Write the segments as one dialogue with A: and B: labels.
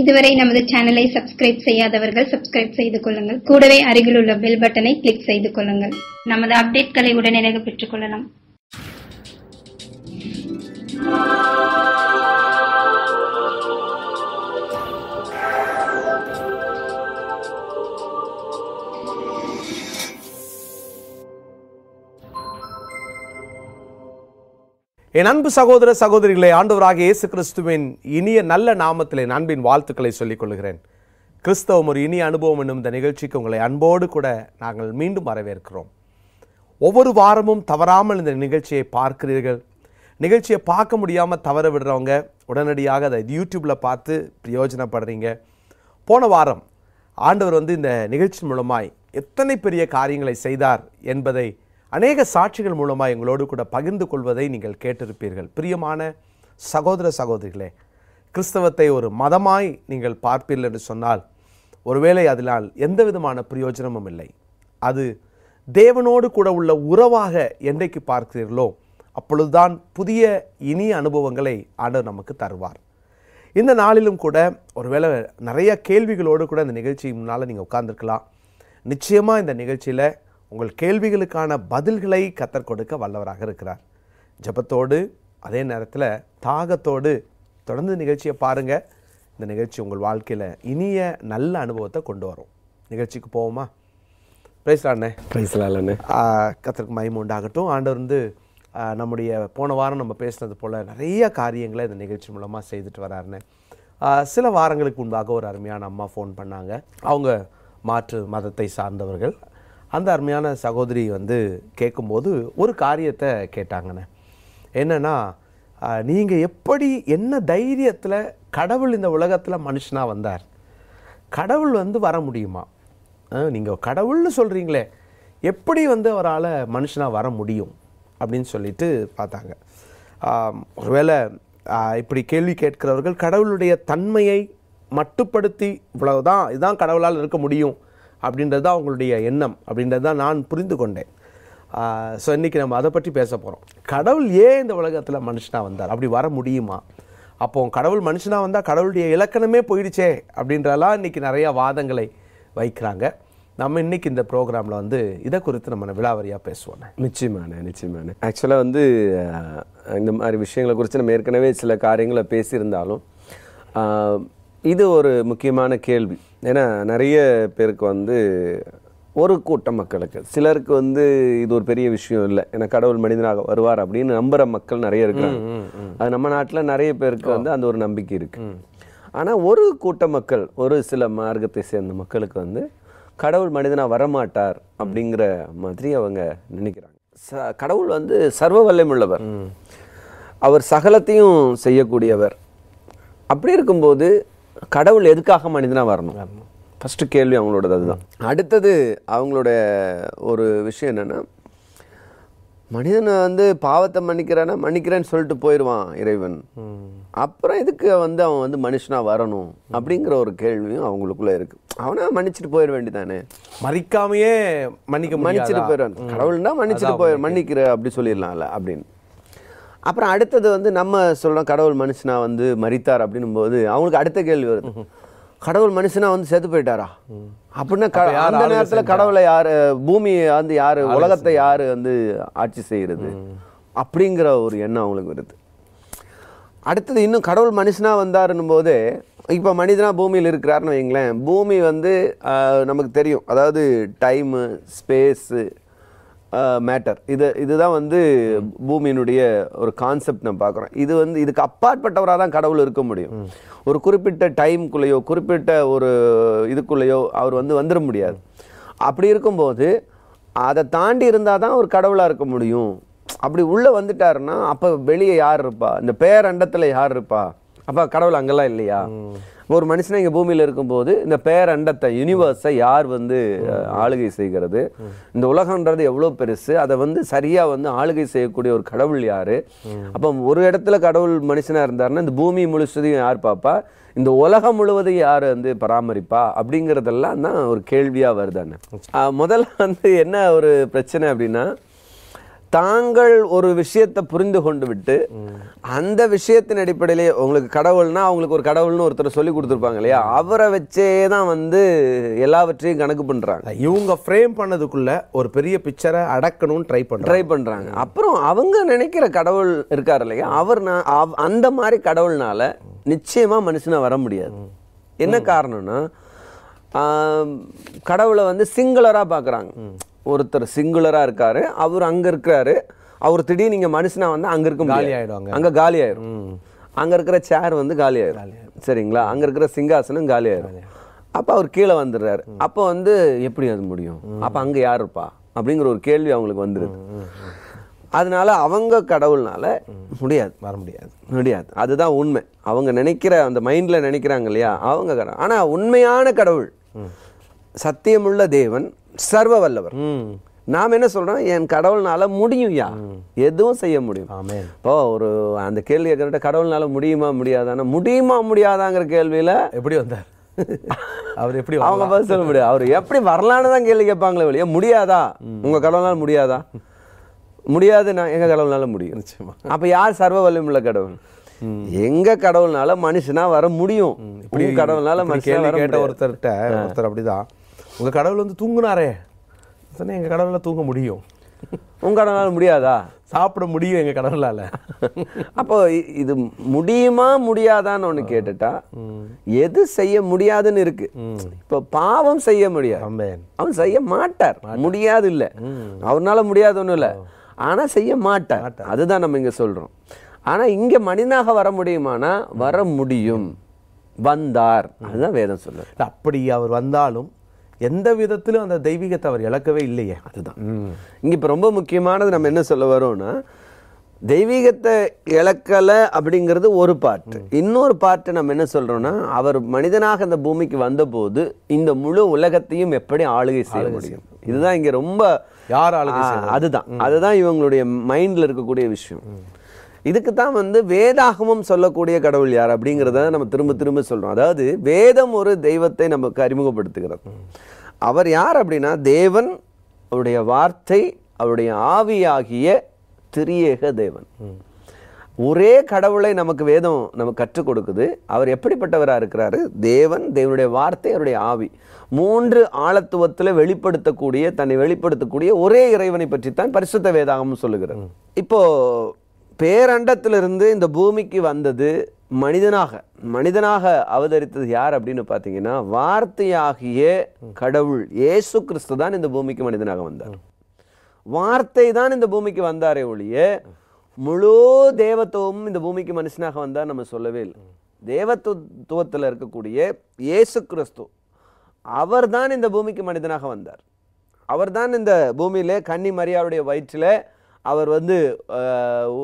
A: இதுவரை நமது சேனலை சப்ஸ்கிரைப் செய்யாதவர்கள் சப்ஸ்கிரைப் செய்து கொள்ளுங்கள் கூடவே அருகில் உள்ள பெல் பட்டனை
B: கிளிக் செய்து கொள்ளுங்கள் நமது அப்டேட்களை உடனடியாக பெற்றுக் கொள்ளலாம் என் அன்பு சகோதர சகோதரிகளை ஆண்டவராக இயேசு கிறிஸ்துவின் இனிய நல்ல நாமத்தில் என் அன்பின் வாழ்த்துக்களை சொல்லிக் கொள்கிறேன் கிறிஸ்தவம் ஒரு இனிய அனுபவம் என்னும் இந்த நிகழ்ச்சிக்கு உங்களை அன்போடு கூட நாங்கள் மீண்டும் வரவேற்கிறோம் ஒவ்வொரு வாரமும் தவறாமல் இந்த நிகழ்ச்சியை பார்க்கிறீர்கள் நிகழ்ச்சியை பார்க்க முடியாமல் தவற விடுறவங்க உடனடியாக அதை யூடியூப்பில் பார்த்து பிரயோஜனப்படுறீங்க போன வாரம் ஆண்டவர் வந்து இந்த நிகழ்ச்சி மூலமாய் எத்தனை பெரிய காரியங்களை செய்தார் என்பதை அநேக சாட்சிகள் மூலமாக எங்களோடு கூட பகிர்ந்து கொள்வதை நீங்கள் கேட்டிருப்பீர்கள் பிரியமான சகோதர சகோதரிகளே கிறிஸ்தவத்தை ஒரு மதமாய் நீங்கள் பார்ப்பீர்கள் என்று சொன்னால் ஒருவேளை அதனால் எந்த விதமான பிரயோஜனமும் இல்லை அது தேவனோடு கூட உள்ள உறவாக என்றைக்கு பார்க்கிறீர்களோ அப்பொழுதுதான் புதிய இனிய அனுபவங்களை ஆண்டவர் நமக்கு தருவார் இந்த நாளிலும் கூட ஒருவேளை நிறைய கேள்விகளோடு கூட இந்த நிகழ்ச்சி முன்னால் நீங்கள் உட்காந்துருக்கலாம் நிச்சயமாக இந்த நிகழ்ச்சியில் உங்கள் கேள்விகளுக்கான பதில்களை கத்தர் கொடுக்க வல்லவராக இருக்கிறார் ஜபத்தோடு அதே நேரத்தில் தாகத்தோடு தொடர்ந்து நிகழ்ச்சியை பாருங்கள் இந்த நிகழ்ச்சி உங்கள் வாழ்க்கையில் இனிய நல்ல அனுபவத்தை கொண்டு வரும் நிகழ்ச்சிக்கு போவோமா பிரைஸ்லாண்ணே பிரைஸ்லாண்ணே கத்தருக்கு மயம் உண்டாகட்டும் ஆண்டு வந்து நம்முடைய போன வாரம் நம்ம பேசுனது போல் நிறைய காரியங்களை இந்த நிகழ்ச்சி மூலமாக செய்துட்டு வராருண்ணே சில வாரங்களுக்கு முன்பாக ஒரு அருமையான அம்மா ஃபோன் பண்ணாங்க அவங்க மாற்று மதத்தை சார்ந்தவர்கள் அந்த அருமையான சகோதரி வந்து கேட்கும்போது ஒரு காரியத்தை கேட்டாங்கண்ணே என்னென்னா நீங்கள் எப்படி என்ன தைரியத்தில் கடவுள் இந்த உலகத்தில் மனுஷனாக வந்தார் கடவுள் வந்து வர முடியுமா நீங்கள் கடவுள்னு சொல்கிறீங்களே எப்படி வந்து அவரால் மனுஷனாக வர முடியும் அப்படின்னு சொல்லிட்டு பார்த்தாங்க ஒருவேளை இப்படி கேள்வி கேட்கிறவர்கள் கடவுளுடைய தன்மையை மட்டுப்படுத்தி இவ்வளவுதான் இதுதான் கடவுளால் இருக்க முடியும் அப்படின்றது தான் அவங்களுடைய எண்ணம் அப்படின்றது தான் நான் புரிந்து கொண்டேன் ஸோ இன்றைக்கி நம்ம அதை பற்றி பேச போகிறோம் கடவுள் ஏன் இந்த உலகத்தில் மனுஷனாக வந்தார் அப்படி வர முடியுமா அப்போ கடவுள் மனுஷனாக வந்தால் கடவுளுடைய இலக்கணமே போயிடுச்சே அப்படின்றலாம் இன்றைக்கி நிறையா வாதங்களை வைக்கிறாங்க நம்ம இன்றைக்கி இந்த ப்ரோக்ராமில் வந்து இதை குறித்து நம்ம விழாவரியாக பேசுவோம் நிச்சயமான நிச்சயமான
A: ஆக்சுவலாக வந்து இந்த மாதிரி விஷயங்களை குறித்து நம்ம ஏற்கனவே சில காரியங்களை பேசியிருந்தாலும் இது ஒரு முக்கியமான கேள்வி ஏன்னா நிறைய பேருக்கு வந்து ஒரு கூட்டம் மக்களுக்கு சிலருக்கு வந்து இது ஒரு பெரிய விஷயம் இல்லை ஏன்னா கடவுள் மனிதனாக வருவார் அப்படின்னு நம்புகிற மக்கள் நிறைய இருக்கிறாங்க அது நம்ம நாட்டில் நிறைய பேருக்கு வந்து அந்த ஒரு நம்பிக்கை இருக்குது ஆனால் ஒரு கூட்ட மக்கள் ஒரு சில மார்க்கத்தை சேர்ந்த மக்களுக்கு வந்து கடவுள் மனிதனாக வரமாட்டார் அப்படிங்கிற மாதிரி அவங்க நினைக்கிறாங்க ச கடவுள் வந்து சர்வ உள்ளவர் அவர் சகலத்தையும் செய்யக்கூடியவர் அப்படி இருக்கும்போது கடவுள் எதுக்காக மனிதனாக வரணும் ஃபஸ்ட்டு கேள்வி அவங்களோடது அதுதான் அடுத்தது அவங்களோட ஒரு விஷயம் என்னென்னா மனிதனை வந்து பாவத்தை மன்னிக்கிறானா மன்னிக்கிறேன்னு சொல்லிட்டு போயிடுவான் இறைவன் அப்புறம் எதுக்கு வந்து அவன் வந்து மனுஷனாக வரணும் அப்படிங்கிற ஒரு கேள்வியும் அவங்களுக்குள்ளே இருக்குது அவனா மன்னிச்சுட்டு போயிட வேண்டிதானே மறிக்காமையே மன்னிக்க மன்னிச்சுட்டு போயிடுவான் கடவுள்னா மன்னிச்சுட்டு போயிடு மன்னிக்கிற அப்படி சொல்லிடலாம்ல அப்படின்னு அப்புறம் அடுத்தது வந்து நம்ம சொல்கிறோம் கடவுள் மனுஷனா வந்து மறித்தார் அப்படின்னும் போது அவங்களுக்கு அடுத்த கேள்வி வருது கடவுள் மனுஷனா வந்து செத்து போயிட்டாரா அப்படின்னா அந்த நேரத்தில் கடவுளை யார் பூமியை வந்து யார் உலகத்தை யார் வந்து ஆட்சி செய்கிறது அப்படிங்கிற ஒரு எண்ணம் அவங்களுக்கு வருது அடுத்தது இன்னும் கடவுள் மனுஷனாக வந்தாருன்னும் போது இப்போ மனிதனாக பூமியில் இருக்கிறாருன்னு வைங்களேன் பூமி வந்து நமக்கு தெரியும் அதாவது டைமு ஸ்பேஸு மேட்டர் இது இதுதான் வந்து பூமியினுடைய ஒரு கான்செப்ட் நம்ம பார்க்குறோம் இது வந்து இதுக்கு அப்பாற்பட்டவராக தான் கடவுள் இருக்க முடியும் ஒரு குறிப்பிட்ட டைம்குள்ளேயோ குறிப்பிட்ட ஒரு இதுக்குள்ளேயோ அவர் வந்து வந்துட முடியாது அப்படி இருக்கும்போது அதை தாண்டி இருந்தால் தான் ஒரு கடவுளாக இருக்க முடியும் அப்படி உள்ளே வந்துட்டாருன்னா அப்போ வெளியே யார் இருப்பா இந்த பேரண்டத்தில் யார் இருப்பா அப்போ கடவுள் அங்கெல்லாம் இல்லையா ஒரு மனுஷனை இங்கே பூமியில் இருக்கும்போது இந்த பேரண்டத்தை யூனிவர்ஸை யார் வந்து ஆளுகை செய்கிறது இந்த உலகன்றது எவ்வளோ பெருசு அதை வந்து சரியாக வந்து ஆளுகை செய்யக்கூடிய ஒரு கடவுள் யார் அப்போ ஒரு இடத்துல கடவுள் மனுஷனாக இருந்தாருன்னா இந்த பூமி முழுசதையும் யார் பார்ப்பா இந்த உலகம் முழுவதையும் யார் வந்து பராமரிப்பா அப்படிங்கிறதெல்லாம் தான் ஒரு கேள்வியாக வருதானே முதல்ல வந்து என்ன ஒரு பிரச்சனை அப்படின்னா தாங்கள் ஒரு விஷயத்தை புரிந்து கொண்டு விட்டு அந்த விஷயத்தின் அடிப்படையிலே உங்களுக்கு கடவுள்னா அவங்களுக்கு ஒரு கடவுள்னு ஒருத்தர் சொல்லி கொடுத்துருப்பாங்க இல்லையா அவரை வச்சே தான் வந்து எல்லாவற்றையும் கணக்கு பண்ணுறாங்க இவங்க ஃப்ரேம் பண்ணதுக்குள்ள ஒரு பெரிய பிக்சரை அடக்கணும்னு ட்ரை பண்ண ட்ரை பண்ணுறாங்க அப்புறம் அவங்க நினைக்கிற கடவுள் இருக்கார் இல்லையா அவர் நான் அந்த மாதிரி கடவுள்னால நிச்சயமாக மனுஷனாக வர முடியாது என்ன காரணம்னா கடவுளை வந்து சிங்குலராக பார்க்குறாங்க ஒருத்தர் சிங்குலராக இருக்கார் அவர் அங்கே இருக்கிறாரு அவர் திடீர்னு நீங்கள் மனுஷனாக வந்து அங்கே இருக்க காலி ஆகிடுவாங்க அங்கே காலி ஆயிடும் அங்கே இருக்கிற சேர் வந்து காலி ஆயிடும் சரிங்களா அங்கே இருக்கிற சிங்காசனம் காலி ஆயிடும் அப்போ அவர் கீழே வந்துடுறாரு அப்போ வந்து எப்படி அது முடியும் அப்போ அங்கே யார் இருப்பா அப்படிங்கிற ஒரு கேள்வி அவங்களுக்கு வந்துடுது அதனால அவங்க கடவுள்னால
B: முடியாது வர முடியாது முடியாது
A: அதுதான் உண்மை அவங்க நினைக்கிற அந்த மைண்டில் நினைக்கிறாங்க இல்லையா அவங்க கடவுள் ஆனால் உண்மையான கடவுள் சத்தியமுள்ள தேவன் சர்வ வல்லவர் நாம் என்ன சொல்கிறோம் என் கடவுள்னால யா எதுவும் செய்ய முடியும் இப்போ ஒரு அந்த கேள்வி கேட்கிட்ட கடவுள்னால முடியுமா முடியாதானா முடியுமா முடியாதாங்கிற கேள்வியில் எப்படி வந்தார் அவர் எப்படி அவங்க பதில் சொல்ல முடியாது அவர் எப்படி வரலான்னு தான் கேள்வி கேட்பாங்களே வழியா முடியாதா உங்கள் கடவுள்னால முடியாதா முடியாதுன்னா எங்கள் கடவுள்னால முடியும் நிச்சயமா அப்போ யார் சர்வ வல்லமுள்ள கடவுள் எங்க கடவுள்னால மனுஷனா வர முடியும் இப்படி கடவுள்னால மனுஷன் கேட்ட
B: ஒருத்தர்கிட்ட ஒருத்தர் அப்படிதான் உங்கள் கடவுள் வந்து தூங்குனாரே சொன்னால் எங்கள் கடவுளால் தூங்க முடியும் உங்கள் கடவுளால் முடியாதா சாப்பிட முடியும் எங்கள் கடவுளால்
A: அப்போ இது முடியுமா முடியாதான்னு ஒன்று கேட்டுட்டா எது செய்ய முடியாதுன்னு இருக்கு இப்போ பாவம் செய்ய முடியாது அவன் செய்ய மாட்டார் முடியாது இல்லை அவனால் முடியாது ஒன்றும் இல்லை ஆனால் செய்ய மாட்டார் அதுதான் நம்ம இங்கே சொல்கிறோம் ஆனால் இங்கே மனிதனாக வர முடியுமானா வர முடியும் வந்தார் அதுதான் வேதம் சொல்லு அப்படி அவர் வந்தாலும் எந்த விதத்திலும் அந்த தெய்வீகத்தை அவர் இழக்கவே இல்லையே அதுதான் இங்கே இப்போ ரொம்ப முக்கியமானது நம்ம என்ன சொல்ல வரோம்னா தெய்வீகத்தை இழக்கலை அப்படிங்கிறது ஒரு பாட்டு இன்னொரு பாட்டு நம்ம என்ன சொல்றோம்னா அவர் மனிதனாக அந்த பூமிக்கு வந்தபோது இந்த முழு உலகத்தையும் எப்படி ஆளுகை செய்ய முடியும் இதுதான் இங்கே ரொம்ப யார் ஆளுகை அதுதான் அதுதான் இவங்களுடைய மைண்டில் இருக்கக்கூடிய விஷயம் இதுக்கு தான் வந்து வேதாகமம் சொல்லக்கூடிய கடவுள் யார் அப்படிங்கிறத நம்ம திரும்ப திரும்ப சொல்கிறோம் அதாவது வேதம் ஒரு தெய்வத்தை நமக்கு அறிமுகப்படுத்துகிறது அவர் யார் அப்படின்னா தேவன் அவருடைய வார்த்தை அவருடைய ஆவியாகிய திரியேக தேவன் ஒரே கடவுளை நமக்கு வேதம் நமக்கு கற்றுக் கொடுக்குது அவர் எப்படிப்பட்டவராக இருக்கிறாரு தேவன் தேவனுடைய வார்த்தை அவருடைய ஆவி மூன்று ஆழத்துவத்தில் வெளிப்படுத்தக்கூடிய தன்னை வெளிப்படுத்தக்கூடிய ஒரே இறைவனை பற்றித்தான் பரிசுத்த வேதாகம் சொல்லுகிறார் இப்போது பேரண்டத்திலிருந்து இந்த பூமிக்கு வந்தது மனிதனாக மனிதனாக அவதரித்தது யார் அப்படின்னு பார்த்தீங்கன்னா வார்த்தையாகிய கடவுள் ஏசு கிறிஸ்து தான் இந்த பூமிக்கு மனிதனாக வந்தார் வார்த்தை தான் இந்த பூமிக்கு வந்தாரே ஒழிய முழு தேவத்துவமும் இந்த பூமிக்கு மனுஷனாக வந்தால் நம்ம சொல்லவே இல்லை தேவத்துவத்தில் இருக்கக்கூடிய இயேசு கிறிஸ்து அவர் தான் இந்த பூமிக்கு மனிதனாக வந்தார் அவர் தான் இந்த பூமியில் கன்னி மரியாவுடைய வயிற்றில் அவர் வந்து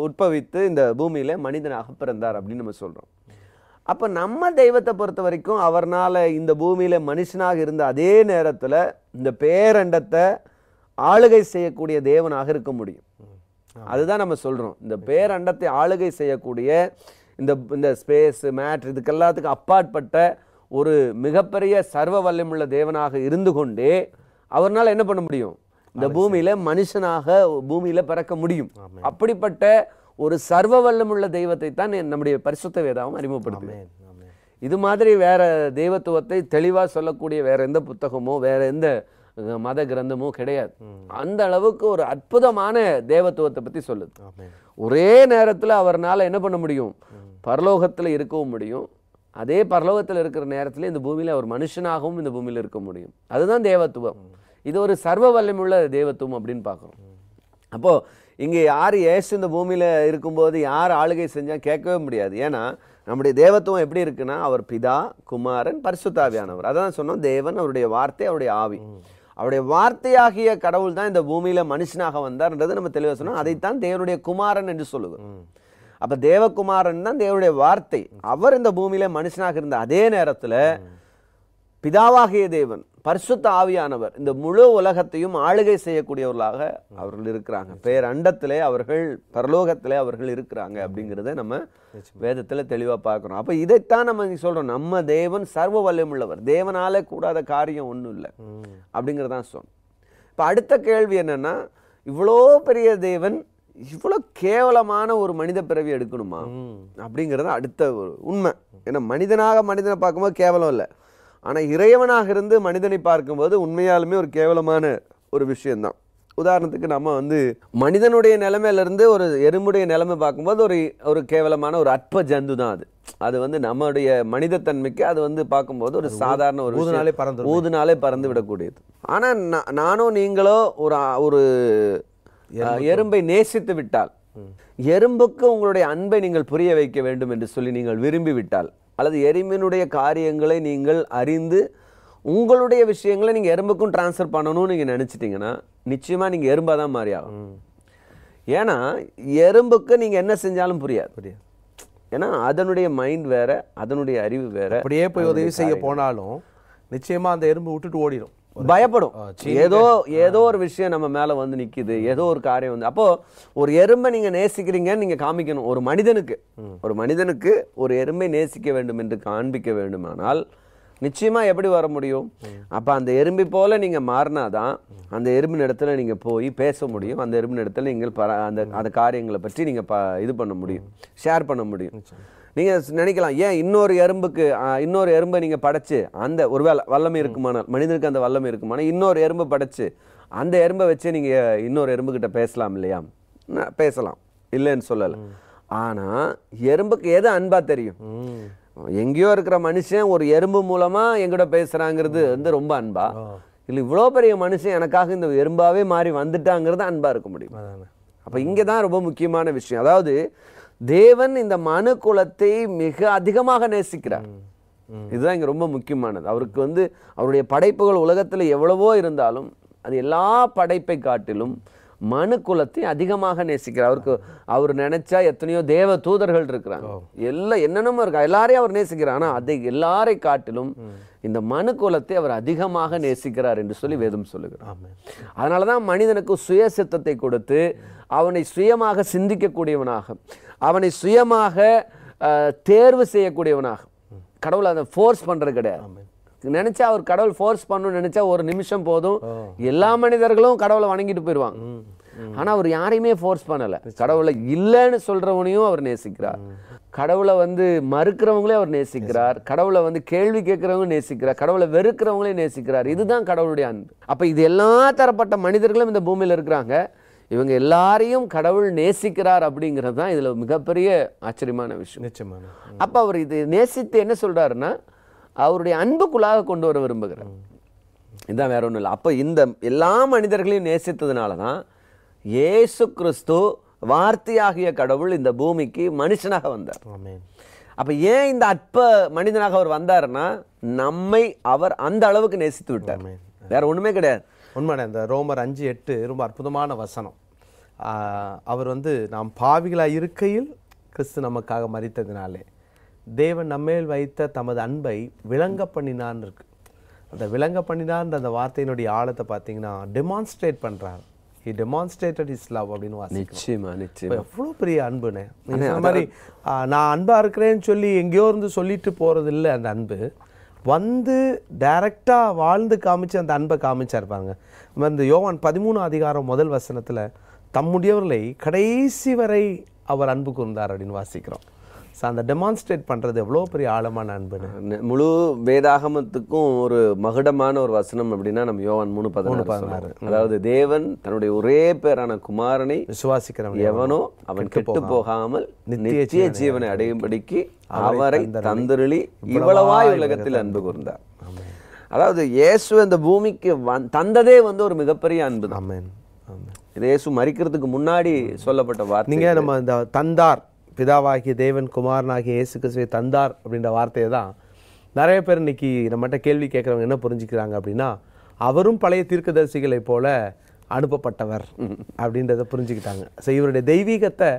A: உற்பவித்து இந்த பூமியில் மனிதனாக பிறந்தார் அப்படின்னு நம்ம சொல்கிறோம் அப்போ நம்ம தெய்வத்தை பொறுத்த வரைக்கும் அவர்னால் இந்த பூமியில் மனுஷனாக இருந்த அதே நேரத்தில் இந்த பேரண்டத்தை ஆளுகை செய்யக்கூடிய தேவனாக இருக்க முடியும் அதுதான் நம்ம சொல்கிறோம் இந்த பேரண்டத்தை ஆளுகை செய்யக்கூடிய இந்த இந்த ஸ்பேஸ் மேட்ரு இதுக்கெல்லாத்துக்கு அப்பாற்பட்ட ஒரு மிகப்பெரிய சர்வ வல்லமுள்ள தேவனாக இருந்து கொண்டே அவர்னால் என்ன பண்ண முடியும் இந்த பூமியில மனுஷனாக பூமியில பிறக்க முடியும் அப்படிப்பட்ட ஒரு சர்வ வல்லமுள்ள தெய்வத்தை தான் நம்முடைய பரிசுத்த வேதாவும் அறிமுகப்படுத்தும் இது மாதிரி வேற தெய்வத்துவத்தை தெளிவாக சொல்லக்கூடிய வேற எந்த புத்தகமோ வேற எந்த மத கிரந்தமோ கிடையாது அந்த அளவுக்கு ஒரு அற்புதமான தேவத்துவத்தை பத்தி சொல்லுது ஒரே நேரத்தில் அவர்னால என்ன பண்ண முடியும் பரலோகத்தில் இருக்கவும் முடியும் அதே பரலோகத்தில் இருக்கிற நேரத்தில் இந்த பூமியில் அவர் மனுஷனாகவும் இந்த பூமியில் இருக்க முடியும் அதுதான் தேவத்துவம் இது ஒரு சர்வ வல்லமுள்ள தெய்வத்துவம் அப்படின்னு பார்க்குறோம் அப்போது இங்கே யார் ஏசு இந்த பூமியில் இருக்கும்போது யார் ஆளுகை செஞ்சால் கேட்கவே முடியாது ஏன்னா நம்முடைய தேவத்துவம் எப்படி இருக்குன்னா அவர் பிதா குமாரன் பரிசுத்தாவியானவர் தான் சொன்னோம் தேவன் அவருடைய வார்த்தை அவருடைய ஆவி அவருடைய வார்த்தையாகிய கடவுள் தான் இந்த பூமியில் மனுஷனாக வந்தார்ன்றது நம்ம தெளிவாக சொன்னோம் அதைத்தான் தேவனுடைய குமாரன் என்று சொல்லுவோம் அப்போ தேவகுமாரன் தான் தேவனுடைய வார்த்தை அவர் இந்த பூமியில் மனுஷனாக இருந்த அதே நேரத்தில் பிதாவாகிய தேவன் பரிசுத்த ஆவியானவர் இந்த முழு உலகத்தையும் ஆளுகை செய்யக்கூடியவர்களாக அவர்கள் இருக்கிறாங்க பேர் அண்டத்திலே அவர்கள் பரலோகத்திலே அவர்கள் இருக்கிறாங்க அப்படிங்கிறத நம்ம வேதத்தில் தெளிவாக பார்க்குறோம் அப்போ இதைத்தான் நம்ம சொல்கிறோம் நம்ம தேவன் சர்வ உள்ளவர் தேவனாலே கூடாத காரியம் ஒன்றும் இல்லை அப்படிங்கிறதான் சொன்னோம் இப்போ அடுத்த கேள்வி என்னென்னா இவ்வளோ பெரிய தேவன் இவ்வளோ கேவலமான ஒரு மனித பிறவி எடுக்கணுமா அப்படிங்கிறது அடுத்த ஒரு உண்மை ஏன்னா மனிதனாக மனிதனை பார்க்கும்போது கேவலம் இல்லை ஆனால் இறைவனாக இருந்து மனிதனை பார்க்கும்போது உண்மையாலுமே ஒரு கேவலமான ஒரு விஷயந்தான் உதாரணத்துக்கு நம்ம வந்து மனிதனுடைய நிலமையிலேருந்து ஒரு எறும்புடைய நிலைமை பார்க்கும்போது ஒரு ஒரு கேவலமான ஒரு அற்ப ஜந்து தான் அது அது வந்து நம்மளுடைய மனிதத்தன்மைக்கு அது வந்து பார்க்கும்போது ஒரு சாதாரண ஒரு ஊதுனாலே பறந்து ஊதுனாலே பறந்து விடக்கூடியது ஆனால் நானோ நீங்களோ ஒரு ஒரு எறும்பை நேசித்து விட்டால் எறும்புக்கு உங்களுடைய அன்பை நீங்கள் புரிய வைக்க வேண்டும் என்று சொல்லி நீங்கள் விரும்பி விட்டால் அல்லது எறும்பினுடைய காரியங்களை நீங்கள் அறிந்து உங்களுடைய விஷயங்களை நீங்கள் எறும்புக்கும் டிரான்ஸ்ஃபர் பண்ணணும்னு நீங்கள் நினச்சிட்டிங்கன்னா நிச்சயமாக நீங்கள் எறும்பாக தான் மாறி ஆகும் ஏன்னா எறும்புக்கு நீங்கள் என்ன செஞ்சாலும் புரியாது புரியாது ஏன்னா அதனுடைய மைண்ட் வேறு அதனுடைய அறிவு வேறு அப்படியே போய் உதவி செய்ய போனாலும் நிச்சயமாக அந்த எறும்பு
B: விட்டுட்டு ஓடிடும் பயப்படும் ஏதோ
A: ஏதோ ஒரு விஷயம் நம்ம மேலே வந்து நிக்குது ஏதோ ஒரு காரியம் வந்து அப்போ ஒரு எறும்பை நீங்க நேசிக்கிறீங்கன்னு நீங்க காமிக்கணும் ஒரு மனிதனுக்கு ஒரு மனிதனுக்கு ஒரு எறும்பை நேசிக்க வேண்டும் என்று காண்பிக்க வேண்டுமானால் நிச்சயமாக எப்படி வர முடியும் அப்போ அந்த எறும்பி போல நீங்கள் மாறினாதான் அந்த எறும்பின் இடத்துல நீங்க போய் பேச முடியும் அந்த எறும்பின் இடத்துல நீங்கள் அந்த அந்த காரியங்களை பற்றி நீங்க இது பண்ண முடியும் ஷேர் பண்ண முடியும் நீங்கள் நினைக்கலாம் ஏன் இன்னொரு எறும்புக்கு இன்னொரு எறும்பை நீங்கள் படைச்சு அந்த ஒருவேளை வல்லமை இருக்குமானால் மனிதனுக்கு அந்த வல்லமை இருக்குமானால் இன்னொரு எறும்பு படைச்சு அந்த எறும்பை வச்சே நீங்கள் இன்னொரு எறும்புக்கிட்ட பேசலாம் இல்லையா பேசலாம் இல்லைன்னு சொல்லலை ஆனால் எறும்புக்கு எது அன்பாக தெரியும் எங்கேயோ இருக்கிற மனுஷன் ஒரு எறும்பு மூலமாக எங்கிட்ட பேசுகிறாங்கிறது வந்து ரொம்ப அன்பா இல்லை இவ்வளோ பெரிய மனுஷன் எனக்காக இந்த எறும்பாகவே மாறி வந்துட்டாங்கிறது அன்பாக இருக்க முடியும் அப்போ இங்கே தான் ரொம்ப முக்கியமான விஷயம் அதாவது தேவன் இந்த மனு குலத்தை மிக அதிகமாக நேசிக்கிறார் இதுதான் இங்கே ரொம்ப முக்கியமானது அவருக்கு வந்து அவருடைய படைப்புகள் உலகத்தில் எவ்வளவோ இருந்தாலும் அது எல்லா படைப்பை காட்டிலும் மனு குலத்தை அதிகமாக நேசிக்கிறார் அவருக்கு அவர் நினைச்சா எத்தனையோ தேவ தூதர்கள் இருக்கிறாங்க எல்லாம் என்னென்னமோ இருக்கா எல்லாரையும் அவர் நேசிக்கிறார் ஆனால் அதை எல்லாரை காட்டிலும் இந்த மனு குலத்தை அவர் அதிகமாக நேசிக்கிறார் என்று சொல்லி வேதம் சொல்லுகிறார் அதனால தான் மனிதனுக்கு சுய சித்தத்தை கொடுத்து அவனை சுயமாக சிந்திக்கக்கூடியவனாக அவனை சுயமாக தேர்வு செய்யக்கூடியவனாக கடவுள் அதை ஃபோர்ஸ் பண்ணுறது கிடையாது நினச்சா அவர் கடவுள் ஃபோர்ஸ் பண்ணணும்னு நினச்சா ஒரு நிமிஷம் போதும் எல்லா மனிதர்களும் கடவுளை வணங்கிட்டு போயிடுவாங்க ஆனால் அவர் யாரையுமே ஃபோர்ஸ் பண்ணலை கடவுளை இல்லைன்னு சொல்கிறவனையும் அவர் நேசிக்கிறார் கடவுளை வந்து மறுக்கிறவங்களே அவர் நேசிக்கிறார் கடவுளை வந்து கேள்வி கேட்குறவங்க நேசிக்கிறார் கடவுளை வெறுக்கிறவங்களே நேசிக்கிறார் இதுதான் கடவுளுடைய அன்பு அப்போ இது எல்லா தரப்பட்ட மனிதர்களும் இந்த பூமியில் இருக்கிறாங்க இவங்க எல்லாரையும் கடவுள் நேசிக்கிறார் அப்படிங்கிறது தான் இதில் மிகப்பெரிய ஆச்சரியமான விஷயம் நிச்சயமான அப்போ அவர் இது நேசித்து என்ன சொல்கிறாருன்னா அவருடைய அன்புக்குள்ளாக கொண்டு வர விரும்புகிறார் இதுதான் வேற ஒன்றும் இல்லை அப்போ இந்த எல்லா மனிதர்களையும் நேசித்ததுனால தான் ஏசு கிறிஸ்து வார்த்தையாகிய கடவுள் இந்த பூமிக்கு மனுஷனாக வந்தார் அப்போ ஏன் இந்த அற்ப மனிதனாக அவர் வந்தாருன்னா
B: நம்மை அவர் அந்த அளவுக்கு நேசித்து விட்டார் வேற ஒன்றுமே கிடையாது உண்மையான இந்த ரோமர் அஞ்சு எட்டு ரொம்ப அற்புதமான வசனம் அவர் வந்து நாம் பாவிகளாக இருக்கையில் கிறிஸ்து நமக்காக மறித்ததினாலே தேவன் நம்மேல் வைத்த தமது அன்பை விளங்க பண்ணினான் இருக்கு அந்த விளங்க பண்ணினான்ற அந்த வார்த்தையினுடைய ஆழத்தை பார்த்தீங்கன்னா டெமான்ஸ்ட்ரேட் பண்ணுறாரு ஹி டெமான்ஸ்ட்ரேட்டட் இஸ் லவ் அப்படின்னு
A: நிச்சயமா நிச்சயம் எவ்வளோ
B: பெரிய அன்புன்னு மாதிரி நான் அன்பாக இருக்கிறேன்னு சொல்லி எங்கேயோ இருந்து சொல்லிட்டு போகிறது இல்லை அந்த அன்பு வந்து டைரக்டாக வாழ்ந்து காமிச்சு அந்த அன்பை காமிச்சா இருப்பாங்க இந்த யோவான் பதிமூணு அதிகாரம் முதல் வசனத்தில் தம்முடையவர்களை கடைசி வரை அவர் அன்பு கூர்ந்தார் அப்படின்னு வாசிக்கிறோம் ஸோ அந்த டெமான்ஸ்ட்ரேட் பண்ணுறது எவ்வளோ பெரிய ஆழமான அன்பு முழு
A: வேதாகமத்துக்கும் ஒரு மகுடமான ஒரு வசனம் அப்படின்னா நம்ம யோவான் மூணு பதினொன்று பதினாறு அதாவது தேவன் தன்னுடைய ஒரே பேரான குமாரனை விசுவாசிக்கிறவன் எவனோ அவன் கெட்டு போகாமல் நிச்சய ஜீவனை அடையும்படிக்கு அவரை தந்தருளி இவ்வளவா உலகத்தில் அன்பு கூர்ந்தார் அதாவது இயேசு இந்த பூமிக்கு வந் தந்ததே வந்து ஒரு மிகப்பெரிய அன்பு தான் இயேசு மறிக்கிறதுக்கு முன்னாடி சொல்லப்பட்ட வார்த்தை நம்ம
B: இந்த தந்தார் பிதாவாகிய தேவன் குமாரனாகிய இயேசு கிறிஸ்துவை தந்தார் அப்படின்ற வார்த்தையை தான் நிறைய பேர் இன்றைக்கி நம்மகிட்ட கேள்வி கேட்குறவங்க என்ன புரிஞ்சுக்கிறாங்க அப்படின்னா அவரும் பழைய தீர்க்கதரிசிகளைப் போல அனுப்பப்பட்டவர் அப்படின்றத புரிஞ்சுக்கிட்டாங்க ஸோ இவருடைய தெய்வீகத்தை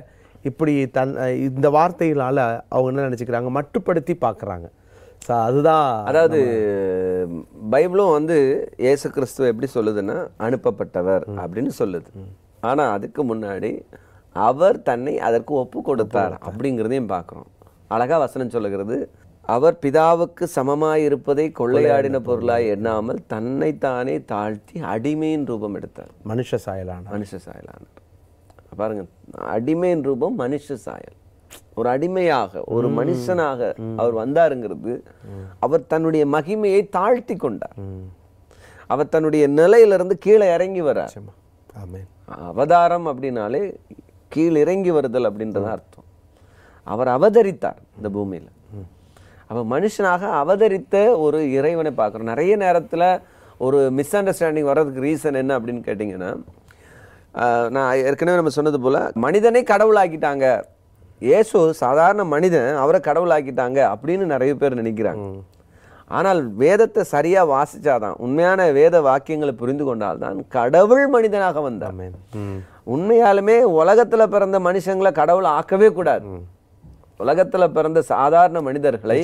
B: இப்படி தன் இந்த வார்த்தைகளால் அவங்க என்ன நினச்சிக்கிறாங்க மட்டுப்படுத்தி பார்க்குறாங்க ஸோ அதுதான் அதாவது
A: பைபிளும் வந்து இயேசு கிறிஸ்துவ எப்படி சொல்லுதுன்னா அனுப்பப்பட்டவர் அப்படின்னு சொல்லுது ஆனால் அதுக்கு முன்னாடி அவர் தன்னை அதற்கு ஒப்பு கொடுத்தார் அப்படிங்கிறதையும் பார்க்குறோம் அழகாக வசனம் சொல்லுகிறது அவர் பிதாவுக்கு சமமாக இருப்பதை கொள்ளையாடின பொருளாய் எண்ணாமல் தன்னைத்தானே தாழ்த்தி அடிமையின் ரூபம் எடுத்தார்
B: மனுஷ சாயலான
A: மனுஷ சாயலான பாருங்க அடிமையின் ரூபம் மனுஷ சாயல் ஒரு அடிமையாக ஒரு மனுஷனாக அவர் வந்தாருங்கிறது அவர் தன்னுடைய மகிமையை தாழ்த்தி கொண்டார் அவர் தன்னுடைய நிலையிலிருந்து கீழே இறங்கி வரார் அவதாரம் அப்படின்னாலே கீழ் இறங்கி வருதல் அப்படின்றது அர்த்தம் அவர் அவதரித்தார் இந்த பூமியில் அவர் மனுஷனாக அவதரித்த ஒரு இறைவனை பார்க்குறோம் நிறைய நேரத்தில் ஒரு மிஸ் அண்டர்ஸ்டாண்டிங் வர்றதுக்கு ரீசன் என்ன அப்படின்னு கேட்டிங்கன்னா நான் ஏற்கனவே நம்ம சொன்னது போல் மனிதனை கடவுளாக்கிட்டாங்க இயேசு சாதாரண மனிதன் அவரை கடவுளாக்கிட்டாங்க அப்படின்னு நிறைய பேர் நினைக்கிறாங்க ஆனால் வேதத்தை சரியாக வாசித்தாதான் உண்மையான வேத வாக்கியங்களை புரிந்து கொண்டால்தான் கடவுள் மனிதனாக வந்தார் உண்மையாலுமே உலகத்தில் பிறந்த மனுஷங்களை கடவுள் ஆக்கவே கூடாது உலகத்தில் பிறந்த சாதாரண மனிதர்களை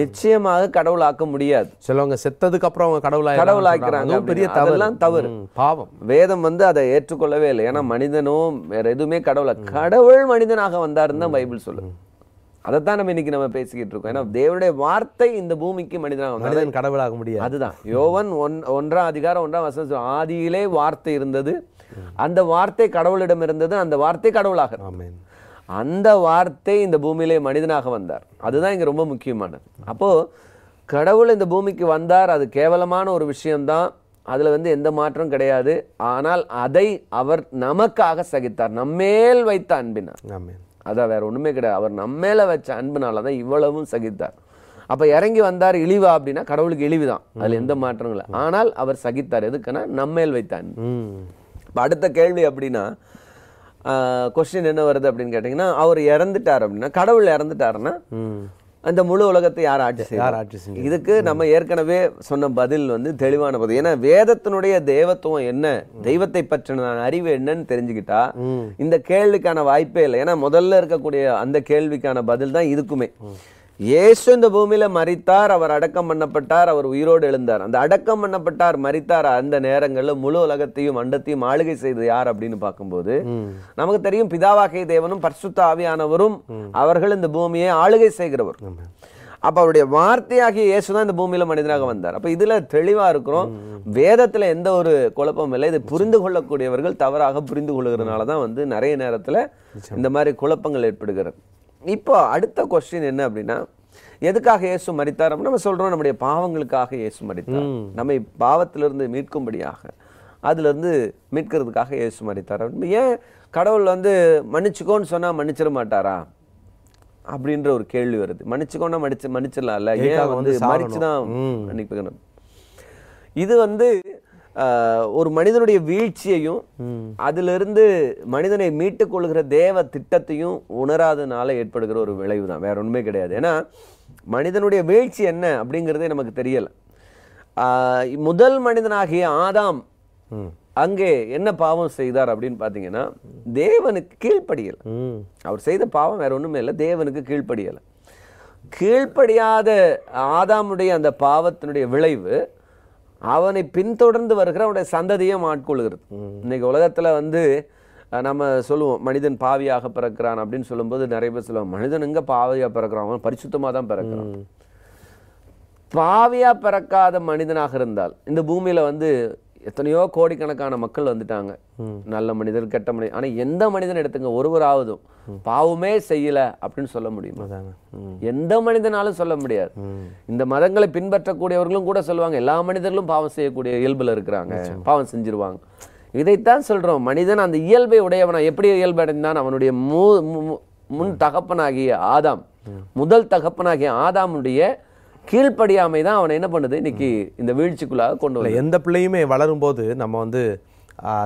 A: நிச்சயமாக கடவுள் ஆக்க முடியாது சிலவங்க செத்ததுக்கு அப்புறம் அவங்க கடவுள் கடவுள் ஆக்கிறாங்க பெரிய தவறுலாம் தவறு பாவம் வேதம் வந்து அதை ஏற்றுக்கொள்ளவே இல்லை ஏன்னா மனிதனும் வேற எதுவுமே கடவுளை கடவுள் மனிதனாக வந்தாருன்னு தான் பைபிள் சொல்லுங்க அதைத்தான் நம்ம இன்னைக்கு நம்ம பேசிக்கிட்டு இருக்கோம் ஏன்னா தேவனுடைய வார்த்தை இந்த பூமிக்கு மனிதனாக மனிதன் கடவுளாக முடியாது அதுதான் யோவன் ஒன் ஒன்றாம் அதிகாரம் ஒன்றாம் வசனம் ஆதியிலே வார்த்தை இருந்தது அந்த வார்த்தை கடவுளிடம் இருந்தது அந்த வார்த்தை கடவுளாக அந்த வார்த்தை இந்த பூமியிலே மனிதனாக வந்தார் அதுதான் இங்கே ரொம்ப முக்கியமானது அப்போது கடவுள் இந்த பூமிக்கு வந்தார் அது கேவலமான ஒரு விஷயம்தான் அதில் வந்து எந்த மாற்றம் கிடையாது ஆனால் அதை அவர் நமக்காக சகித்தார் நம்மேல் வைத்த அன்பினார் அதான் வேற ஒன்றுமே கிடையாது அவர் நம்மேல வச்ச அன்பினால தான் இவ்வளவும் சகித்தார் அப்போ இறங்கி வந்தார் இழிவா அப்படின்னா கடவுளுக்கு இழிவு தான் அதில் எந்த மாற்றங்களும் ஆனால் அவர் சகித்தார் எதுக்குன்னா நம்மேல் வைத்த அன்பு இப்போ அடுத்த கேள்வி அப்படின்னா கொஸ்டின் என்ன வருது அப்படின்னு கேட்டிங்கன்னா அவர் இறந்துட்டார் அப்படின்னா கடவுள் இறந்துட்டாருன்னா அந்த முழு உலகத்தை யார் ஆட்சி செய்ய யார் ஆட்சி செய்யும் இதுக்கு நம்ம ஏற்கனவே சொன்ன பதில் வந்து தெளிவான பதில் ஏன்னா வேதத்தினுடைய தெய்வத்துவம் என்ன தெய்வத்தை பற்றின அறிவு என்னன்னு தெரிஞ்சுக்கிட்டா இந்த கேள்விக்கான வாய்ப்பே இல்லை ஏன்னா முதல்ல இருக்கக்கூடிய அந்த கேள்விக்கான பதில் தான் இதுக்குமே இயேசு இந்த பூமியில் மறித்தார் அவர் அடக்கம் பண்ணப்பட்டார் அவர் உயிரோடு எழுந்தார் அந்த அடக்கம் பண்ணப்பட்டார் மறித்தார் அந்த நேரங்களில் முழு உலகத்தையும் அண்டத்தையும் ஆளுகை செய்தது யார் அப்படின்னு பார்க்கும்போது நமக்கு தெரியும் பிதாவாகிய தேவனும் பர்சுத்த ஆவியானவரும் அவர்கள் இந்த பூமியை ஆளுகை செய்கிறவர் அப்ப அவருடைய வார்த்தையாகிய இயேசு தான் இந்த பூமியில மனிதனாக வந்தார் அப்ப இதுல தெளிவா இருக்கிறோம் வேதத்துல எந்த ஒரு குழப்பமும் இல்லை இதை புரிந்து கொள்ளக்கூடியவர்கள் தவறாக புரிந்து கொள்கிறதுனால வந்து நிறைய நேரத்துல இந்த மாதிரி குழப்பங்கள் ஏற்படுகிறது இப்போ அடுத்த கொஸ்டின் என்ன அப்படின்னா எதுக்காக இயேசு மறித்தார் நம்ம சொல்றோம் நம்முடைய பாவங்களுக்காக இயேசு மறித்தார் நம்மை பாவத்திலிருந்து மீட்கும்படியாக அதுலேருந்து மீட்கிறதுக்காக இயேசு மறித்தார் ஏன் கடவுள் வந்து மன்னிச்சுக்கோன்னு சொன்னால் மன்னிச்சிட மாட்டாரா அப்படின்ற ஒரு கேள்வி வருது மன்னிச்சுக்கோன்னா மன்னிச்சு மன்னிச்சிடலாம்ல ஏன் வந்து மறிச்சு தான் மன்னிப்புக்கணும் இது வந்து ஒரு மனிதனுடைய வீழ்ச்சியையும் அதிலிருந்து மனிதனை மீட்டுக் கொள்கிற தேவ திட்டத்தையும் உணராதனால ஏற்படுகிற ஒரு விளைவு தான் வேற ஒன்றுமே கிடையாது ஏன்னா மனிதனுடைய வீழ்ச்சி என்ன அப்படிங்கிறதே நமக்கு தெரியலை முதல் மனிதனாகிய ஆதாம் அங்கே என்ன பாவம் செய்தார் அப்படின்னு பார்த்தீங்கன்னா தேவனுக்கு கீழ்ப்படியலை அவர் செய்த பாவம் வேற ஒன்றுமே இல்லை தேவனுக்கு கீழ்ப்படியலை கீழ்ப்படியாத ஆதாமுடைய அந்த பாவத்தினுடைய விளைவு அவனை பின்தொடர்ந்து வருகிற அவனுடைய சந்ததியும் ஆட்கொள்கிறது இன்னைக்கு உலகத்தில் வந்து நம்ம சொல்லுவோம் மனிதன் பாவியாக பிறக்கிறான் அப்படின்னு சொல்லும்போது நிறைய பேர் சொல்லுவோம் மனிதன் எங்கே பாவியாக பிறக்கிறான் அவன் பரிசுத்தமாக தான் பிறக்கிறான் பாவியாக பிறக்காத மனிதனாக இருந்தால் இந்த பூமியில் வந்து எத்தனையோ கோடிக்கணக்கான மக்கள் வந்துட்டாங்க நல்ல மனிதர் கெட்ட மனிதர் ஆனால் எந்த மனிதன் எடுத்துங்க ஒருவராவதும் பாவமே செய்யல அப்படின்னு சொல்ல முடியும் எந்த மனிதனாலும் சொல்ல முடியாது இந்த மதங்களை பின்பற்றக்கூடியவர்களும் கூட சொல்லுவாங்க எல்லா மனிதர்களும் பாவம் செய்யக்கூடிய இயல்பில் இருக்கிறாங்க பாவம் செஞ்சிருவாங்க இதைத்தான் சொல்கிறோம் மனிதன் அந்த இயல்பை உடையவனா எப்படி இயல்பு அடைந்தான் அவனுடைய முன் தகப்பனாகிய ஆதாம் முதல் தகப்பனாகிய ஆதாமுடைய கீழ்ப்படியாமை தான் அவனை என்ன பண்ணுது இன்னைக்கு இந்த வீழ்ச்சிக்குள்ளாக கொண்டு வரல எந்த
B: பிள்ளையுமே வளரும் போது நம்ம வந்து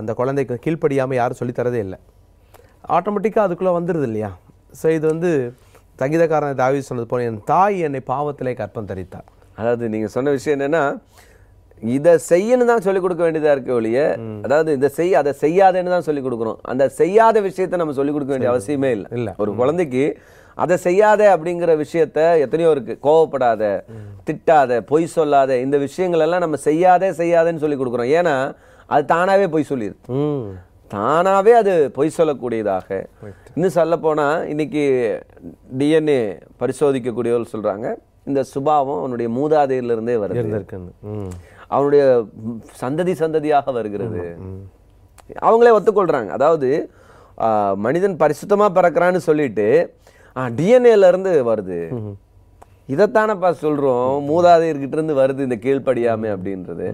B: அந்த குழந்தைக்கு கீழ்ப்படியாமல் யாரும் சொல்லித்தரதே இல்லை ஆட்டோமேட்டிக்காக அதுக்குள்ளே வந்துடுது இல்லையா ஸோ இது வந்து சங்கீதக்காரன் தாவி சொன்னது போல என் தாய் என்னை பாவத்திலே கற்பம் தரித்தார் அதாவது நீங்கள் சொன்ன
A: விஷயம் என்னென்னா இதை செய்யணும் தான் சொல்லிக் கொடுக்க வேண்டியதாக இருக்க ஒழிய அதாவது இதை செய்ய அதை செய்யாதேன்னு தான் சொல்லிக் கொடுக்குறோம் அந்த செய்யாத விஷயத்தை நம்ம சொல்லிக் கொடுக்க வேண்டிய அவசியமே இல்லை இல்லை ஒரு குழந்தைக்கு அதை செய்யாத அப்படிங்கிற விஷயத்த எத்தனையோ இருக்குது கோவப்படாத திட்டாத பொய் சொல்லாத இந்த விஷயங்கள் எல்லாம் நம்ம செய்யாத செய்யாதன்னு சொல்லி கொடுக்குறோம் ஏன்னா அது தானாகவே பொய் சொல்லிடுது தானாகவே அது பொய் சொல்லக்கூடியதாக இன்னும் சொல்லப்போனால் இன்னைக்கு டிஎன்ஏ பரிசோதிக்கக்கூடியவர்கள் சொல்கிறாங்க இந்த சுபாவம் அவனுடைய மூதாதையிலிருந்தே வருது அவனுடைய சந்ததி சந்ததியாக வருகிறது அவங்களே ஒத்துக்கொள்கிறாங்க அதாவது மனிதன் பரிசுத்தமாக பிறக்கிறான்னு சொல்லிட்டு டிஎன்ஏலேருந்து வருது இதைத்தானப்பா சொல்கிறோம் மூதாதையர்கிட்ட இருந்து வருது இந்த கீழ்ப்படியாமை அப்படின்றது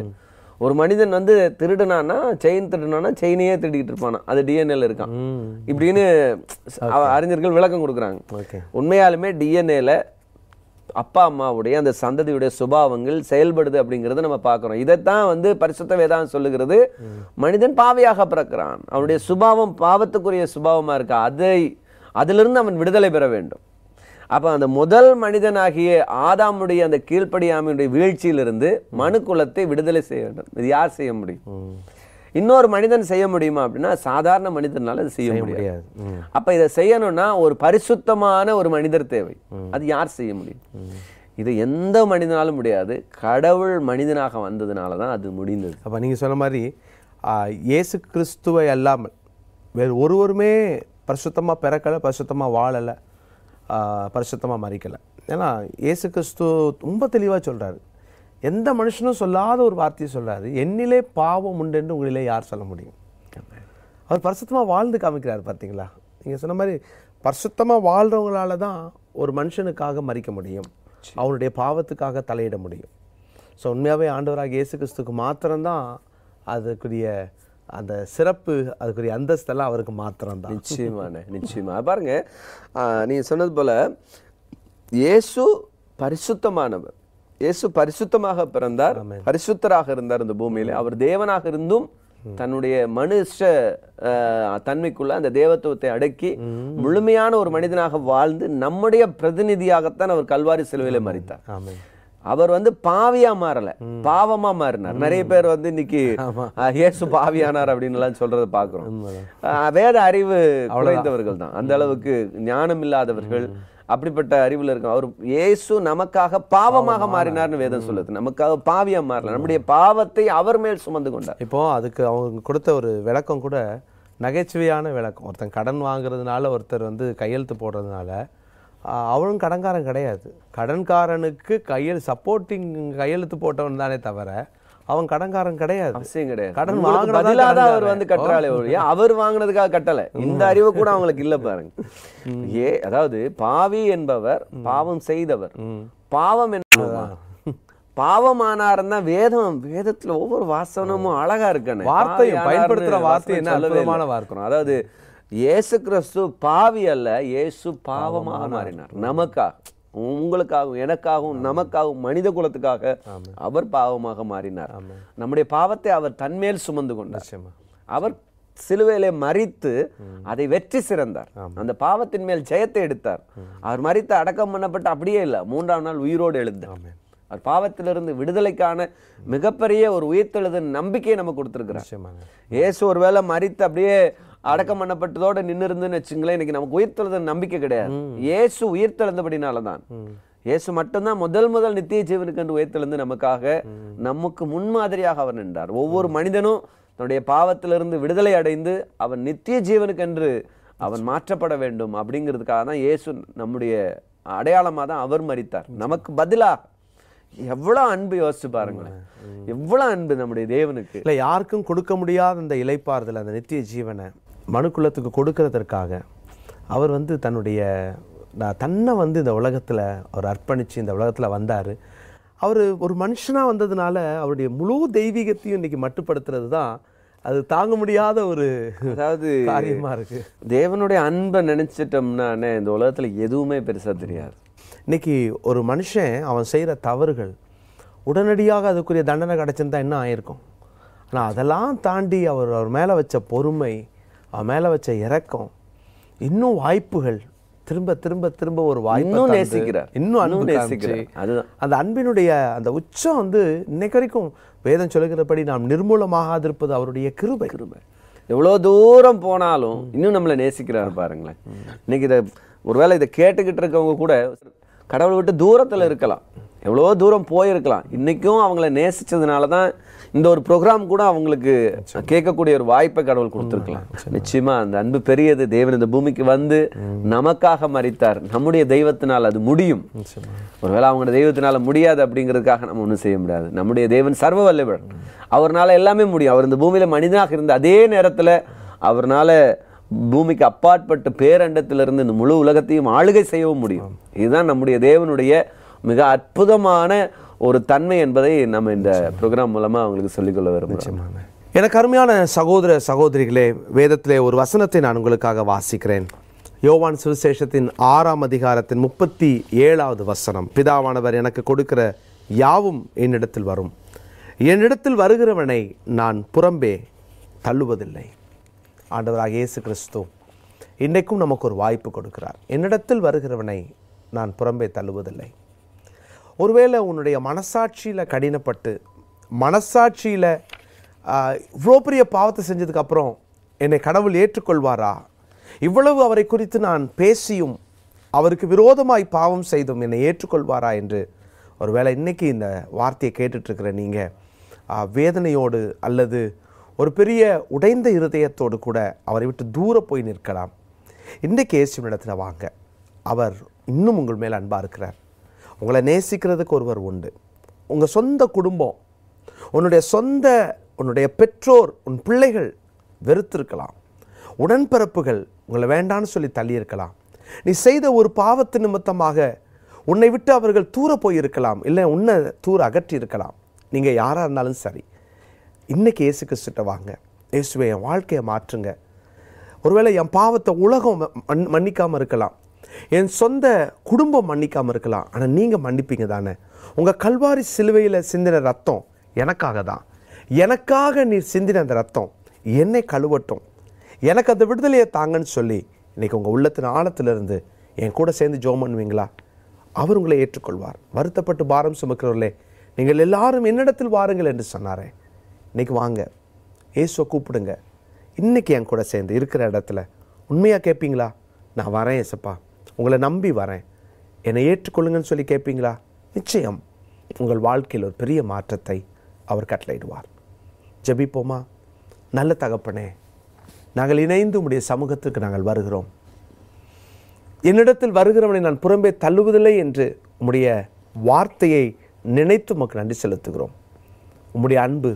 A: ஒரு மனிதன் வந்து திருடுனானா செயின் திருடுனானா செயினையே திருடிக்கிட்டு இருப்பானா அது டிஎன்ஏல இருக்கான் இப்படின்னு அறிஞர்கள் விளக்கம் கொடுக்குறாங்க உண்மையாலுமே டிஎன்ஏல அப்பா அம்மாவுடைய அந்த சந்ததியுடைய சுபாவங்கள் செயல்படுது அப்படிங்கிறத நம்ம பார்க்குறோம் இதைத்தான் வந்து பரிசுத்த வேதான் சொல்லுகிறது மனிதன் பாவையாக பிறக்கிறான் அவனுடைய சுபாவம் பாவத்துக்குரிய சுபாவமாக இருக்கா அதை அதிலிருந்து அவன் விடுதலை பெற வேண்டும் அப்போ அந்த முதல் மனிதனாகிய ஆதாமுடைய அந்த கீழ்ப்படியாமையுடைய வீழ்ச்சியிலிருந்து மனு குலத்தை விடுதலை செய்ய வேண்டும் இது யார் செய்ய முடியும் இன்னொரு மனிதன் செய்ய முடியுமா அப்படின்னா சாதாரண மனிதனால அது செய்ய முடியாது அப்போ இதை செய்யணும்னா ஒரு பரிசுத்தமான ஒரு மனிதர் தேவை அது யார் செய்ய முடியும் இது எந்த மனிதனாலும் முடியாது
B: கடவுள் மனிதனாக வந்ததுனால தான் அது முடிந்தது அப்போ நீங்கள் சொன்ன மாதிரி இயேசு கிறிஸ்துவை அல்லாமல் வேறு ஒருவருமே பரிசுத்தமாக பிறக்கலை பரிசுத்தமாக வாழலை பரிசுத்தமாக மறிக்கலை ஏன்னா இயேசு கிறிஸ்து ரொம்ப தெளிவாக சொல்கிறாரு எந்த மனுஷனும் சொல்லாத ஒரு வார்த்தையை சொல்கிறாரு என்னிலே பாவம் உண்டுன்னு உங்களிலே யார் சொல்ல முடியும் அவர் பரிசுத்தமாக வாழ்ந்து காமிக்கிறார் பார்த்தீங்களா நீங்கள் சொன்ன மாதிரி பரிசுத்தமாக வாழ்கிறவங்களால தான் ஒரு மனுஷனுக்காக மறிக்க முடியும் அவனுடைய பாவத்துக்காக தலையிட முடியும் ஸோ உண்மையாகவே ஆண்டவராக இயேசு கிறிஸ்துக்கு மாத்திரம்தான் அதுக்குரிய அந்த சிறப்பு அதுக்குரிய அந்தஸ்தெல்லாம் அவருக்கு மாத்திரம் தான் நிச்சயமான
A: நிச்சயமாக பாருங்க நீ சொன்னது போல இயேசு பரிசுத்தமானவர் இயேசு பரிசுத்தமாக பிறந்தார் பரிசுத்தராக இருந்தார் இந்த பூமியில அவர் தேவனாக இருந்தும் தன்னுடைய மனுஷ தன்மைக்குள்ள அந்த தேவத்துவத்தை அடக்கி முழுமையான ஒரு மனிதனாக வாழ்ந்து நம்முடைய பிரதிநிதியாகத்தான் அவர் கல்வாரி சிலுவையில மறித்தார் அவர் வந்து பாவியா மாறல பாவமா மாறினார் நிறைய பேர் வந்து இன்னைக்கு இயேசு பாவியானார் அப்படின்னு எல்லாம் சொல்றதை பாக்குறோம் வேத அறிவு குறைந்தவர்கள் தான் அந்த அளவுக்கு ஞானம் இல்லாதவர்கள் அப்படிப்பட்ட அறிவுல இருக்கும் அவர் இயேசு நமக்காக பாவமாக மாறினார்னு வேதம் சொல்லுது
B: நமக்காக பாவியா மாறல நம்முடைய பாவத்தை அவர் மேல் சுமந்து கொண்டார் இப்போ அதுக்கு அவங்க கொடுத்த ஒரு விளக்கம் கூட நகைச்சுவையான விளக்கம் ஒருத்தன் கடன் வாங்குறதுனால ஒருத்தர் வந்து கையெழுத்து போடுறதுனால அவனும் கடன்காரன் கிடையாது கடன்காரனுக்கு கையெழு சப்போர்ட்டிங் கையெழுத்து போட்டவன் தானே தவிர அவன் கடன்காரன் கிடையாது அவசியம் கிடையாது கடன் வாங்கினதால அவர் வந்து கட்டுறாளே ஒழிய
A: அவர் வாங்கினதுக்காக கட்டலை இந்த அறிவு கூட அவங்களுக்கு இல்லை பாருங்க ஏ அதாவது பாவி என்பவர் பாவம் செய்தவர் பாவம் என்ன பாவமானார் தான் வேதம் வேதத்துல ஒவ்வொரு வாசனமும் அழகா இருக்கணும் வார்த்தையும் பயன்படுத்துற வார்த்தை என்ன அற்புதமான வார்க்கணும் அதாவது இயேசு கிறிஸ்து பாவி அல்ல இயேசு பாவமாக மாறினார் நமக்காக உங்களுக்காகவும் எனக்காகவும் நமக்காகவும் மனித குலத்துக்காக அவர் பாவமாக மாறினார் நம்முடைய பாவத்தை அவர் தன்மேல் சுமந்து கொண்டார் அவர் சிலுவையிலே மறித்து அதை வெற்றி சிறந்தார் அந்த பாவத்தின் மேல் ஜெயத்தை எடுத்தார் அவர் மறித்து அடக்கம் பண்ணப்பட்டு அப்படியே இல்லை மூன்றாம் நாள் உயிரோடு எழுந்தார் அவர் பாவத்திலிருந்து விடுதலைக்கான மிகப்பெரிய ஒரு உயிர்த்தெழுத நம்பிக்கையை நம்ம கொடுத்துருக்கிறார் இயேசு ஒருவேளை மறித்து அப்படியே அடக்கம் பண்ணப்பட்டதோட நின்று இருந்துன்னு வச்சுங்களேன் இன்னைக்கு நமக்கு உயிர்த்தெழுத நம்பிக்கை கிடையாது இயேசு உயிர்த்தெழுந்தபடினால தான் இயேசு மட்டும்தான் முதல் முதல் நித்திய ஜீவனுக்கு என்று உயிர்த்தெழுந்து நமக்காக நமக்கு முன்மாதிரியாக அவர் நின்றார் ஒவ்வொரு மனிதனும் தன்னுடைய பாவத்திலிருந்து விடுதலை அடைந்து அவன் நித்திய ஜீவனுக்கென்று அவன் மாற்றப்பட வேண்டும் அப்படிங்கிறதுக்காக தான் இயேசு நம்முடைய அடையாளமாக தான் அவர் மறித்தார் நமக்கு பதிலாக எவ்வளோ அன்பு யோசிச்சு
B: பாருங்களேன் எவ்வளோ அன்பு நம்முடைய தேவனுக்கு இல்லை யாருக்கும் கொடுக்க முடியாத அந்த இலைப்பாறுதல் அந்த நித்திய ஜீவனை மனுக்குலத்துக்கு கொடுக்கறதற்காக அவர் வந்து தன்னுடைய நான் தன்னை வந்து இந்த உலகத்தில் அவர் அர்ப்பணித்து இந்த உலகத்தில் வந்தார் அவர் ஒரு மனுஷனாக வந்ததுனால அவருடைய முழு தெய்வீகத்தையும் இன்றைக்கி மட்டுப்படுத்துறது தான் அது தாங்க முடியாத ஒரு அதாவது காரியமாக இருக்குது
A: தேவனுடைய அன்பை நினச்சிட்டோம்னானே இந்த உலகத்தில்
B: எதுவுமே பெருசாக தெரியாது இன்றைக்கி ஒரு மனுஷன் அவன் செய்கிற தவறுகள் உடனடியாக அதுக்குரிய தண்டனை கிடச்சிருந்தா என்ன ஆயிருக்கும் ஆனால் அதெல்லாம் தாண்டி அவர் அவர் மேலே வச்ச பொறுமை அவன் மேலே வச்ச இறக்கம் இன்னும் வாய்ப்புகள் திரும்ப திரும்ப திரும்ப ஒரு வாய்ப்பு நேசிக்கிறார் இன்னும் அன்பு நேசிக்கிறார் அதுதான் அந்த அன்பினுடைய அந்த உச்சம் வந்து இன்னைக்கு வரைக்கும் வேதம் சொல்லுகிறபடி நாம் நிர்மூலமாகாதிருப்பது அவருடைய கிருபை கிருபை
A: எவ்வளோ தூரம் போனாலும் இன்னும் நம்மளை நேசிக்கிறார் பாருங்களேன் இன்னைக்கு இதை ஒருவேளை இதை கேட்டுக்கிட்டு இருக்கவங்க கூட கடவுளை விட்டு தூரத்தில் இருக்கலாம் எவ்வளோ தூரம் போயிருக்கலாம் இன்றைக்கும் அவங்கள நேசித்ததுனால தான் இந்த ஒரு ப்ரோக்ராம் கூட அவங்களுக்கு கேட்கக்கூடிய ஒரு வாய்ப்பை கடவுள் கொடுத்துருக்கலாம் நிச்சயமாக அந்த அன்பு பெரியது தேவன் இந்த பூமிக்கு வந்து நமக்காக மறித்தார் நம்முடைய தெய்வத்தினால் அது முடியும் ஒருவேளை அவங்க தெய்வத்தினால் முடியாது அப்படிங்கிறதுக்காக நம்ம ஒன்றும் செய்ய முடியாது நம்முடைய தேவன் சர்வ வல்லவர் அவர்னால் எல்லாமே முடியும் அவர் இந்த பூமியில் மனிதனாக இருந்த அதே நேரத்தில் அவர்னால் பூமிக்கு அப்பாற்பட்டு பேரண்டத்திலிருந்து இந்த முழு உலகத்தையும் ஆளுகை செய்யவும் முடியும் இதுதான் நம்முடைய தேவனுடைய மிக அற்புதமான ஒரு தன்மை என்பதை நம்ம இந்த ப்ரோக்ராம் மூலமாக அவங்களுக்கு சொல்லிக்கொள்ள வரும்
B: எனக்கு அருமையான சகோதர சகோதரிகளே வேதத்திலே ஒரு வசனத்தை நான் உங்களுக்காக வாசிக்கிறேன் யோவான் சுவிசேஷத்தின் ஆறாம் அதிகாரத்தின் முப்பத்தி ஏழாவது வசனம் பிதாவானவர் எனக்கு கொடுக்கிற யாவும் என்னிடத்தில் வரும் என்னிடத்தில் வருகிறவனை நான் புறம்பே தள்ளுவதில்லை ஆண்டவராக இயேசு கிறிஸ்து இன்றைக்கும் நமக்கு ஒரு வாய்ப்பு கொடுக்கிறார் என்னிடத்தில் வருகிறவனை நான் புறம்பே தள்ளுவதில்லை ஒருவேளை உன்னுடைய மனசாட்சியில் கடினப்பட்டு மனசாட்சியில் இவ்வளோ பெரிய பாவத்தை செஞ்சதுக்கப்புறம் என்னை கடவுள் ஏற்றுக்கொள்வாரா இவ்வளவு அவரை குறித்து நான் பேசியும் அவருக்கு விரோதமாய் பாவம் செய்தும் என்னை ஏற்றுக்கொள்வாரா என்று ஒருவேளை இன்றைக்கி இந்த வார்த்தையை கேட்டுட்ருக்கிற நீங்கள் வேதனையோடு அல்லது ஒரு பெரிய உடைந்த இருதயத்தோடு கூட அவரை விட்டு தூர போய் நிற்கலாம் இன்றைக்கு இயேசுவினிடத்தில் வாங்க அவர் இன்னும் உங்கள் மேல் அன்பாக இருக்கிறார் உங்களை நேசிக்கிறதுக்கு ஒருவர் உண்டு உங்கள் சொந்த குடும்பம் உன்னுடைய சொந்த உன்னுடைய பெற்றோர் உன் பிள்ளைகள் வெறுத்திருக்கலாம் உடன்பிறப்புகள் உங்களை வேண்டான்னு சொல்லி தள்ளியிருக்கலாம் நீ செய்த ஒரு பாவத்து நிமித்தமாக உன்னை விட்டு அவர்கள் தூர போயிருக்கலாம் இல்லை உன்னை தூர அகற்றி இருக்கலாம் நீங்கள் யாராக இருந்தாலும் சரி இன்றைக்கி ஏசு கிறிஸ்துட்ட வாங்க இயேசுவை என் வாழ்க்கையை மாற்றுங்க ஒருவேளை என் பாவத்தை உலகம் மன்னிக்காமல் இருக்கலாம் என் சொந்த குடும்பம் மன்னிக்காமல் இருக்கலாம் ஆனால் நீங்கள் மன்னிப்பீங்க தானே உங்கள் கல்வாரி சிலுவையில் சிந்தின ரத்தம் எனக்காக தான் எனக்காக நீர் சிந்தின அந்த ரத்தம் என்னை கழுவட்டும் எனக்கு அந்த விடுதலையை தாங்கன்னு சொல்லி இன்றைக்கி உங்கள் உள்ளத்தின் ஆழத்திலிருந்து என் கூட சேர்ந்து ஜோம் பண்ணுவீங்களா அவர் உங்களை ஏற்றுக்கொள்வார் வருத்தப்பட்டு பாரம் சுமக்கிறவர்களே நீங்கள் எல்லாரும் என்னிடத்தில் வாருங்கள் என்று சொன்னாரே இன்றைக்கி வாங்க ஏசுவை கூப்பிடுங்க இன்றைக்கி என் கூட சேர்ந்து இருக்கிற இடத்துல உண்மையாக கேட்பீங்களா நான் வரேன் ஏசப்பா உங்களை நம்பி வரேன் என்னை ஏற்றுக்கொள்ளுங்கன்னு சொல்லி கேட்பீங்களா நிச்சயம் உங்கள் வாழ்க்கையில் ஒரு பெரிய மாற்றத்தை அவர் கட்டளையிடுவார் ஜபிப்போமா நல்ல தகப்பனே நாங்கள் இணைந்து உடைய சமூகத்திற்கு நாங்கள் வருகிறோம் என்னிடத்தில் வருகிறவனை நான் புறம்பே தள்ளுவதில்லை என்று உம்முடைய வார்த்தையை நினைத்து உமக்கு நன்றி செலுத்துகிறோம் உம்முடைய அன்பு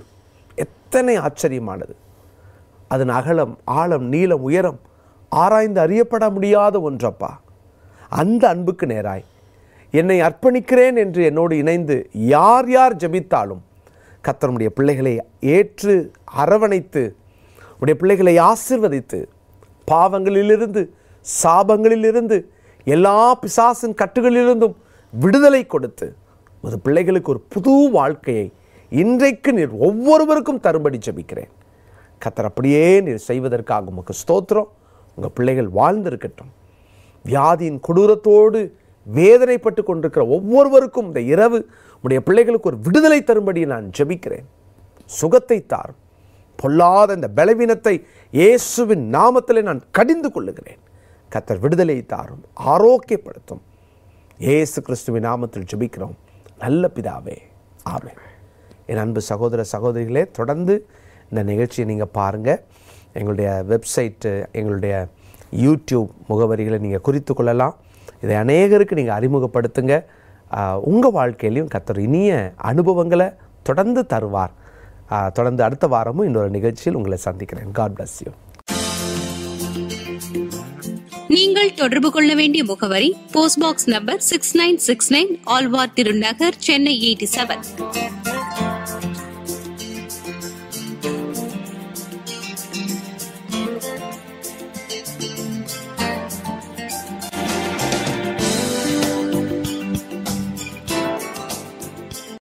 B: எத்தனை ஆச்சரியமானது அதன் அகலம் ஆழம் நீளம் உயரம் ஆராய்ந்து அறியப்பட முடியாத ஒன்றப்பா அந்த அன்புக்கு நேராய் என்னை அர்ப்பணிக்கிறேன் என்று என்னோடு இணைந்து யார் யார் ஜபித்தாலும் கத்தனுடைய பிள்ளைகளை ஏற்று அரவணைத்து உடைய பிள்ளைகளை ஆசிர்வதித்து பாவங்களிலிருந்து சாபங்களிலிருந்து எல்லா பிசாசின் கட்டுகளிலிருந்தும் விடுதலை கொடுத்து உமது பிள்ளைகளுக்கு ஒரு புது வாழ்க்கையை இன்றைக்கு நீர் ஒவ்வொருவருக்கும் தரும்படி ஜபிக்கிறேன் கத்தர் அப்படியே நீர் செய்வதற்காக உமக்கு ஸ்தோத்திரம் உங்கள் பிள்ளைகள் வாழ்ந்திருக்கட்டும் வியாதியின் கொடூரத்தோடு வேதனைப்பட்டு கொண்டிருக்கிற ஒவ்வொருவருக்கும் இந்த இரவு உடைய பிள்ளைகளுக்கு ஒரு விடுதலை தரும்படி நான் ஜெபிக்கிறேன் சுகத்தை தார் பொல்லாத இந்த பலவீனத்தை இயேசுவின் நாமத்தில் நான் கடிந்து கொள்ளுகிறேன் கத்தர் விடுதலை தாரும் ஆரோக்கியப்படுத்தும் ஏசு கிறிஸ்துவின் நாமத்தில் ஜெபிக்கிறோம் நல்ல பிதாவே ஆமே என் அன்பு சகோதர சகோதரிகளே தொடர்ந்து இந்த நிகழ்ச்சியை நீங்கள் பாருங்கள் எங்களுடைய வெப்சைட்டு எங்களுடைய யூடியூப் முகவரிகளை நீங்கள் குறித்து கொள்ளலாம் இதை அநேகருக்கு நீங்கள் அறிமுகப்படுத்துங்க உங்கள் வாழ்க்கையிலையும் கத்தர் இனிய அனுபவங்களை தொடர்ந்து தருவார் தொடர்ந்து அடுத்த வாரமும் இன்னொரு நிகழ்ச்சியில் உங்களை சந்திக்கிறேன் காட் பிளஸ் யூ
A: நீங்கள் தொடர்பு கொள்ள வேண்டிய முகவரி post box number six nine six nine Alwar Thirunagar Chennai eighty seven